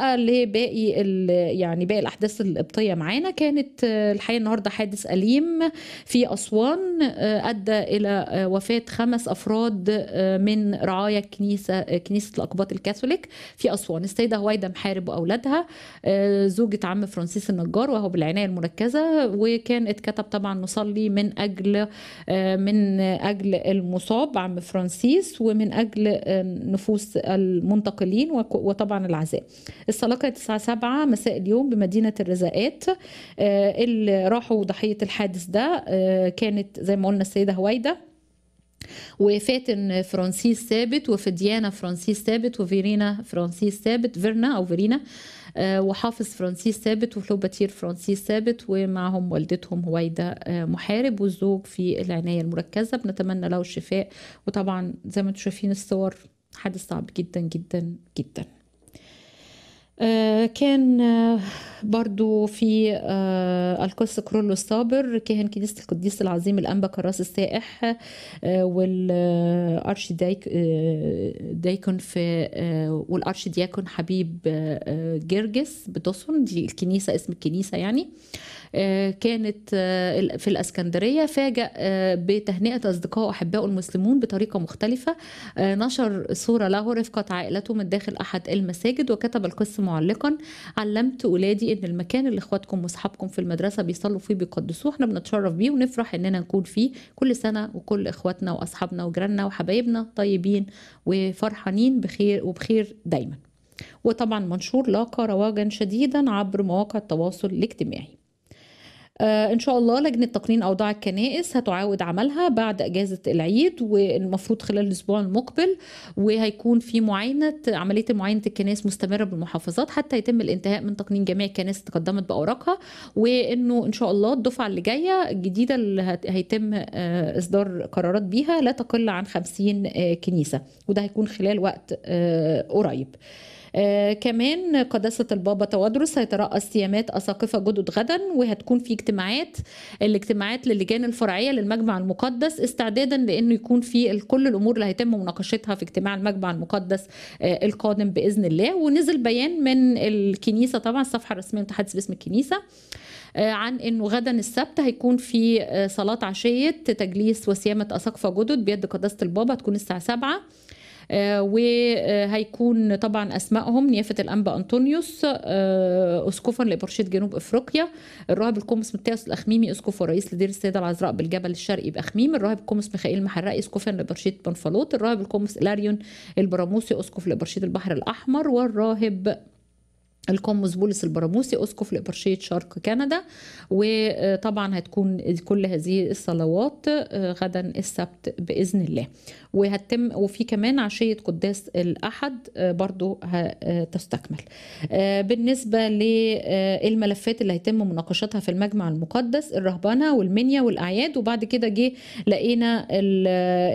لباقي يعني باقي الاحداث القبطيه معانا كانت آه، الحقيقه النهارده حادث اليم في اسوان آه، ادى الى آه، وفاه خمس افراد من رعايا الكنيسه كنيسه الاقباط الكاثوليك في اسوان السيده هويده محارب واولادها زوجة عم فرانسيس النجار وهو بالعنايه المركزه وكان اتكتب طبعا نصلي من اجل من اجل المصاب عم فرانسيس ومن اجل نفوس المنتقلين وطبعا العزاء الصلاة كانت 9 7 مساء اليوم بمدينة الرزاقات آه، اللي راحوا ضحية الحادث ده آه، كانت زي ما قلنا السيدة هويدة وفاتن فرانسيس ثابت وفديانا فرانسيس ثابت وفيرينا فرانسيس ثابت فيرنا او فيرينا آه، وحافظ فرانسيس ثابت وفلوباتير فرانسيس ثابت ومعهم والدتهم هويده محارب والزوج في العنايه المركزه بنتمنى له الشفاء وطبعا زي ما انتم شايفين الصور حادث صعب جدا جدا جدا آه، كان آه، برضو في آه، القس كرولو الصابر كاهن كنيسة القديس العظيم الأنبا كراس السائح والأرش دايكون في والأرش دياكون حبيب جرجس بتوسون دي الكنيسة اسم الكنيسة يعني آه، كانت آه، في الاسكندريه فاجأ آه، بتهنئه اصدقائه واحبائه المسلمون بطريقه مختلفه نشر صوره له رفقه عائلته من داخل احد المساجد وكتب القس معلقا علمت اولادي ان المكان اللي اخواتكم واصحابكم في المدرسه بيصلوا فيه بيقدسوه احنا بنتشرف بيه ونفرح اننا نكون فيه كل سنه وكل اخواتنا واصحابنا وجيراننا وحبايبنا طيبين وفرحانين بخير وبخير دايما وطبعا منشور لاقى رواجا شديدا عبر مواقع التواصل الاجتماعي آه، ان شاء الله لجنه تقنين اوضاع الكنائس هتعاود عملها بعد اجازه العيد والمفروض خلال الاسبوع المقبل وهيكون في معاينه عمليه معاينه الكنائس مستمره بالمحافظات حتى يتم الانتهاء من تقنين جميع الكنائس تقدمت باوراقها وانه ان شاء الله الدفعه اللي جايه الجديده اللي هيتم آه، اصدار قرارات بيها لا تقل عن 50 آه، كنيسه وده هيكون خلال وقت قريب آه، كمان قداسة البابا توادرس هيترأس سيامات أساقفة جدد غدا وهتكون في اجتماعات الاجتماعات للجان الفرعية للمجمع المقدس استعدادا لأنه يكون في كل الأمور اللي هيتم مناقشتها في اجتماع المجمع المقدس آه، القادم بإذن الله ونزل بيان من الكنيسة طبعا الصفحة الرسمية المتحدث باسم الكنيسة آه، عن انه غدا السبت هيكون في صلاه عشيه تجليس وسيامه اساقفه جدد بيد قداسه البابا تكون الساعه 7 آه، وهيكون طبعا اسمائهم نيافه الانبا انطونيوس آه، اسقفا لبرشيد جنوب افريقيا الراهب القمص متياس الاخميمي اسقف ورئيس لدير السيده العذراء بالجبل الشرقي باخميم الراهب القمص ميخائيل محرقي اسقفا لبرشيد بنفلوط الراهب القمص لاريون البراموسي اسقف لبرشيد البحر الاحمر والراهب القمص بولس البراموسي اسقف لابرشيه شرق كندا وطبعا هتكون كل هذه الصلوات آه، غدا السبت باذن الله وهتم وفي كمان عشيه قداس الاحد آه، برضو هتستكمل آه، بالنسبه للملفات اللي هيتم مناقشتها في المجمع المقدس الرهبنه والمنيا والاعياد وبعد كده جه لقينا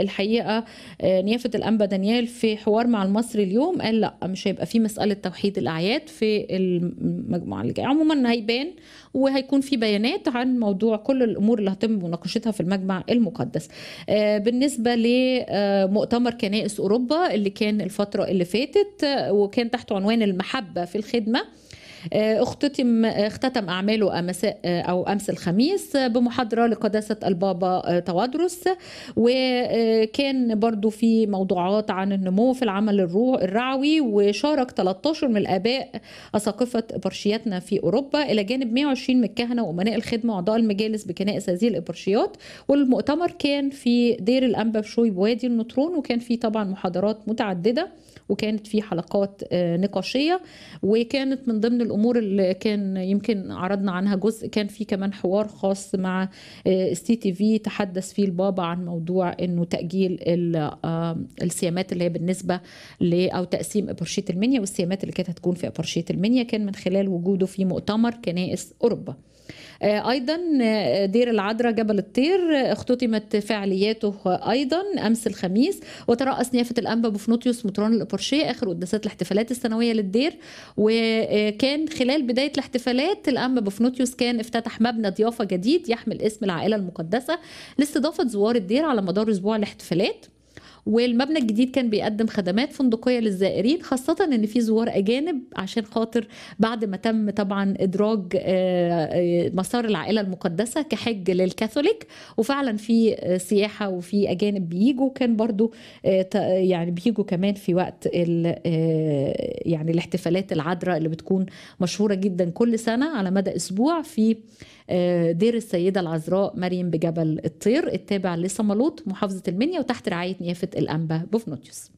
الحقيقه نيافه الانبا دانيال في حوار مع المصري اليوم قال لا مش هيبقى في مساله توحيد الاعياد في المجموعه اللي جايه عموما هيبان وهيكون في بيانات عن موضوع كل الامور اللي هتم مناقشتها في المجمع المقدس آه، بالنسبه لمؤتمر كنائس اوروبا اللي كان الفتره اللي فاتت آه، وكان تحت عنوان المحبه في الخدمه آه، اختتم اختتم اعماله مساء آه، او امس الخميس بمحاضره لقداسه البابا آه، توادرس وكان برضو في موضوعات عن النمو في العمل الرعوي وشارك 13 من الاباء اساقفه برشياتنا في اوروبا الى جانب 120 من الكهنه وامناء الخدمه واعضاء المجالس بكنائس هذه الابرشيات والمؤتمر كان في دير الانبا شوي بوادي النطرون وكان في طبعا محاضرات متعدده وكانت في حلقات نقاشيه وكانت من ضمن الامور اللي كان يمكن عرضنا عنها جزء كان في كمان حوار خاص مع السي تي في تحدث فيه البابا عن موضوع انه تاجيل السيامات اللي هي بالنسبه ل او تقسيم ابرشيه المنيا والسيامات اللي كانت هتكون في ابرشيه المنيا كان من خلال وجوده في مؤتمر كنائس اوروبا آه، ايضا آه، دير العذراء جبل الطير آه، اختتمت فعالياته ايضا امس الخميس وترأس نيافه الانبا بفنوتيوس مطران الابرشيه اخر قداسات الاحتفالات السنويه للدير وكان خلال بدايه الاحتفالات الانبا بفنوتيوس كان افتتح مبنى ضيافه جديد يحمل اسم العائله المقدسه لاستضافه زوار الدير على مدار اسبوع الاحتفالات والمبنى الجديد كان بيقدم خدمات فندقية للزائرين خاصة ان في زوار اجانب عشان خاطر بعد ما تم طبعا ادراج آه، آه، مسار العائلة المقدسة كحج للكاثوليك وفعلا في سياحة وفي اجانب بيجوا كان برضو آه، يعني بيجوا كمان في وقت يعني الاحتفالات العذراء اللي بتكون مشهورة جدا كل سنة على مدى اسبوع في دير السيدة العذراء مريم بجبل الطير التابع لسمالوت محافظة المنيا وتحت رعاية نيافة الانبا بوفنوتيوس